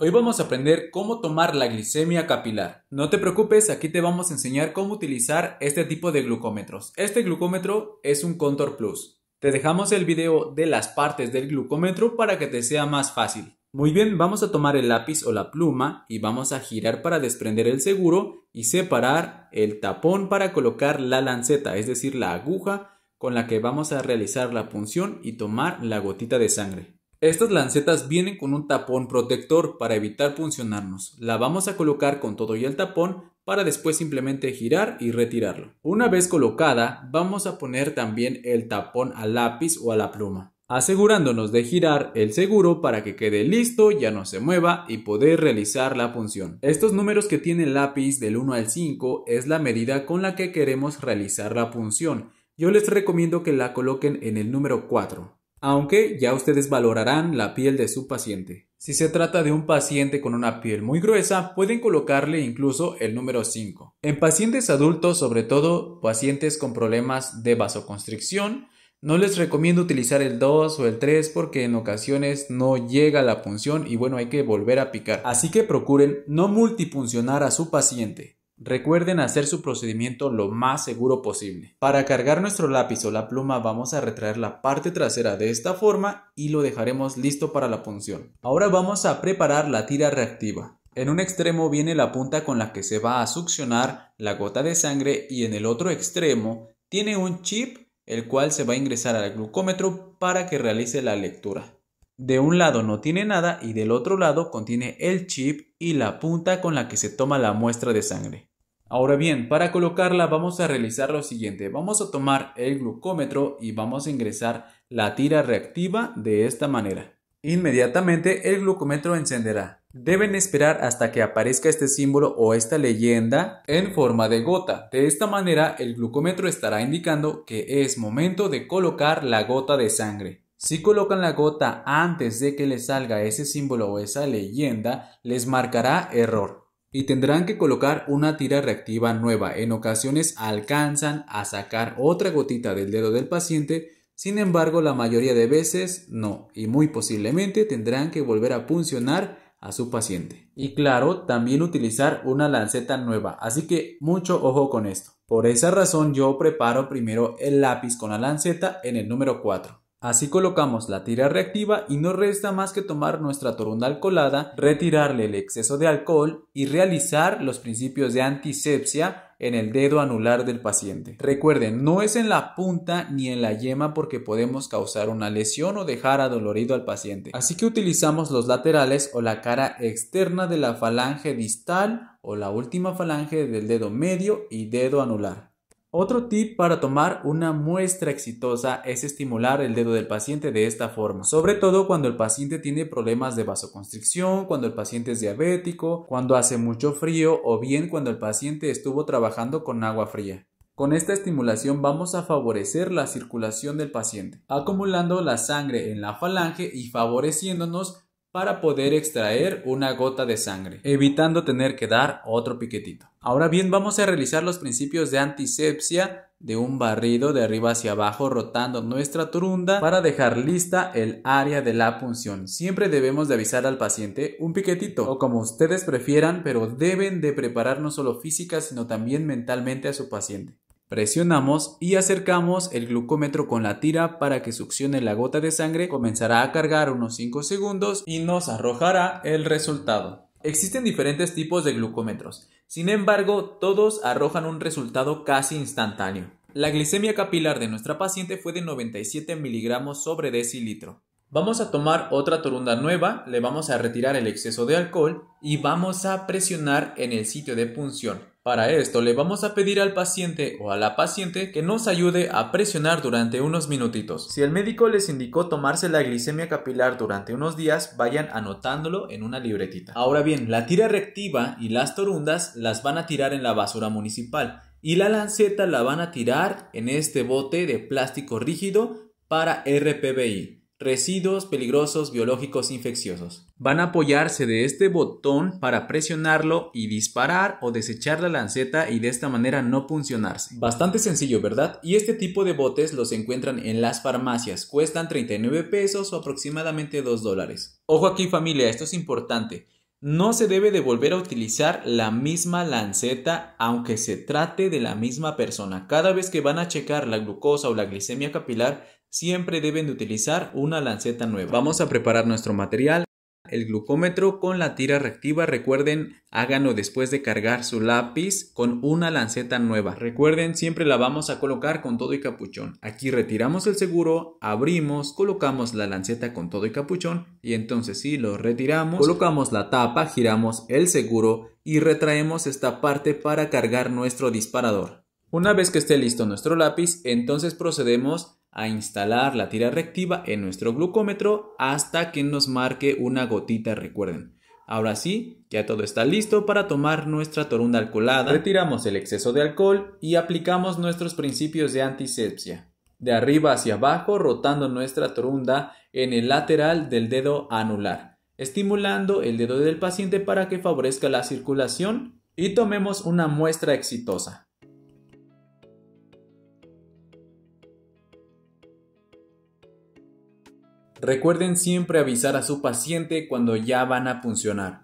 Hoy vamos a aprender cómo tomar la glicemia capilar. No te preocupes, aquí te vamos a enseñar cómo utilizar este tipo de glucómetros. Este glucómetro es un Contour Plus. Te dejamos el video de las partes del glucómetro para que te sea más fácil. Muy bien, vamos a tomar el lápiz o la pluma y vamos a girar para desprender el seguro y separar el tapón para colocar la lanceta, es decir, la aguja con la que vamos a realizar la punción y tomar la gotita de sangre. Estas lancetas vienen con un tapón protector para evitar puncionarnos. La vamos a colocar con todo y el tapón para después simplemente girar y retirarlo. Una vez colocada, vamos a poner también el tapón al lápiz o a la pluma, asegurándonos de girar el seguro para que quede listo, ya no se mueva y poder realizar la punción. Estos números que tiene el lápiz del 1 al 5 es la medida con la que queremos realizar la punción. Yo les recomiendo que la coloquen en el número 4 aunque ya ustedes valorarán la piel de su paciente. Si se trata de un paciente con una piel muy gruesa, pueden colocarle incluso el número 5. En pacientes adultos, sobre todo pacientes con problemas de vasoconstricción, no les recomiendo utilizar el 2 o el 3 porque en ocasiones no llega la punción y bueno, hay que volver a picar. Así que procuren no multipuncionar a su paciente. Recuerden hacer su procedimiento lo más seguro posible. Para cargar nuestro lápiz o la pluma vamos a retraer la parte trasera de esta forma y lo dejaremos listo para la punción. Ahora vamos a preparar la tira reactiva. En un extremo viene la punta con la que se va a succionar la gota de sangre y en el otro extremo tiene un chip el cual se va a ingresar al glucómetro para que realice la lectura. De un lado no tiene nada y del otro lado contiene el chip y la punta con la que se toma la muestra de sangre. Ahora bien, para colocarla vamos a realizar lo siguiente. Vamos a tomar el glucómetro y vamos a ingresar la tira reactiva de esta manera. Inmediatamente el glucómetro encenderá. Deben esperar hasta que aparezca este símbolo o esta leyenda en forma de gota. De esta manera el glucómetro estará indicando que es momento de colocar la gota de sangre. Si colocan la gota antes de que les salga ese símbolo o esa leyenda, les marcará error y tendrán que colocar una tira reactiva nueva. En ocasiones alcanzan a sacar otra gotita del dedo del paciente, sin embargo la mayoría de veces no y muy posiblemente tendrán que volver a puncionar a su paciente. Y claro, también utilizar una lanceta nueva, así que mucho ojo con esto. Por esa razón yo preparo primero el lápiz con la lanceta en el número 4. Así colocamos la tira reactiva y no resta más que tomar nuestra torunda alcoholada, retirarle el exceso de alcohol y realizar los principios de antisepsia en el dedo anular del paciente. Recuerden, no es en la punta ni en la yema porque podemos causar una lesión o dejar adolorido al paciente. Así que utilizamos los laterales o la cara externa de la falange distal o la última falange del dedo medio y dedo anular. Otro tip para tomar una muestra exitosa es estimular el dedo del paciente de esta forma, sobre todo cuando el paciente tiene problemas de vasoconstricción, cuando el paciente es diabético, cuando hace mucho frío o bien cuando el paciente estuvo trabajando con agua fría. Con esta estimulación vamos a favorecer la circulación del paciente, acumulando la sangre en la falange y favoreciéndonos para poder extraer una gota de sangre, evitando tener que dar otro piquetito. Ahora bien, vamos a realizar los principios de antisepsia de un barrido de arriba hacia abajo rotando nuestra turunda para dejar lista el área de la punción. Siempre debemos de avisar al paciente un piquetito o como ustedes prefieran, pero deben de preparar no solo física sino también mentalmente a su paciente. Presionamos y acercamos el glucómetro con la tira para que succione la gota de sangre, comenzará a cargar unos 5 segundos y nos arrojará el resultado. Existen diferentes tipos de glucómetros, sin embargo todos arrojan un resultado casi instantáneo. La glicemia capilar de nuestra paciente fue de 97 miligramos sobre decilitro. Vamos a tomar otra torunda nueva, le vamos a retirar el exceso de alcohol y vamos a presionar en el sitio de punción. Para esto le vamos a pedir al paciente o a la paciente que nos ayude a presionar durante unos minutitos. Si el médico les indicó tomarse la glicemia capilar durante unos días, vayan anotándolo en una libretita. Ahora bien, la tira reactiva y las torundas las van a tirar en la basura municipal y la lanceta la van a tirar en este bote de plástico rígido para RPBI residuos peligrosos biológicos infecciosos. Van a apoyarse de este botón para presionarlo y disparar o desechar la lanceta y de esta manera no funcionarse. Bastante sencillo, ¿verdad? Y este tipo de botes los encuentran en las farmacias, cuestan 39 pesos o aproximadamente 2 dólares. Ojo aquí familia, esto es importante. No se debe de volver a utilizar la misma lanceta aunque se trate de la misma persona. Cada vez que van a checar la glucosa o la glicemia capilar, siempre deben de utilizar una lanceta nueva. Vamos a preparar nuestro material, el glucómetro con la tira reactiva. Recuerden, háganlo después de cargar su lápiz con una lanceta nueva. Recuerden, siempre la vamos a colocar con todo y capuchón. Aquí retiramos el seguro, abrimos, colocamos la lanceta con todo y capuchón y entonces si sí, lo retiramos, colocamos la tapa, giramos el seguro y retraemos esta parte para cargar nuestro disparador. Una vez que esté listo nuestro lápiz, entonces procedemos a instalar la tira reactiva en nuestro glucómetro hasta que nos marque una gotita, recuerden. Ahora sí, ya todo está listo para tomar nuestra torunda alcoholada. Retiramos el exceso de alcohol y aplicamos nuestros principios de antisepsia. De arriba hacia abajo rotando nuestra torunda en el lateral del dedo anular, estimulando el dedo del paciente para que favorezca la circulación y tomemos una muestra exitosa. Recuerden siempre avisar a su paciente cuando ya van a funcionar.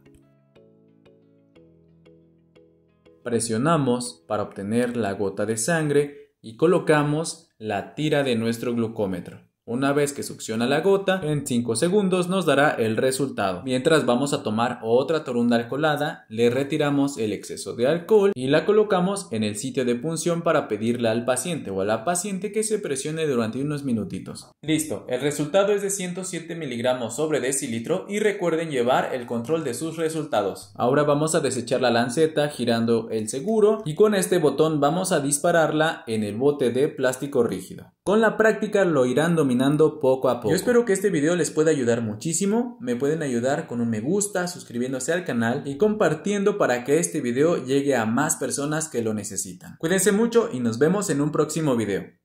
Presionamos para obtener la gota de sangre y colocamos la tira de nuestro glucómetro. Una vez que succiona la gota, en 5 segundos nos dará el resultado. Mientras vamos a tomar otra torunda alcoholada, le retiramos el exceso de alcohol y la colocamos en el sitio de punción para pedirle al paciente o a la paciente que se presione durante unos minutitos. Listo, el resultado es de 107 miligramos sobre decilitro y recuerden llevar el control de sus resultados. Ahora vamos a desechar la lanceta girando el seguro y con este botón vamos a dispararla en el bote de plástico rígido. Con la práctica lo irán dominando poco a poco. Yo espero que este video les pueda ayudar muchísimo. Me pueden ayudar con un me gusta, suscribiéndose al canal y compartiendo para que este video llegue a más personas que lo necesitan. Cuídense mucho y nos vemos en un próximo video.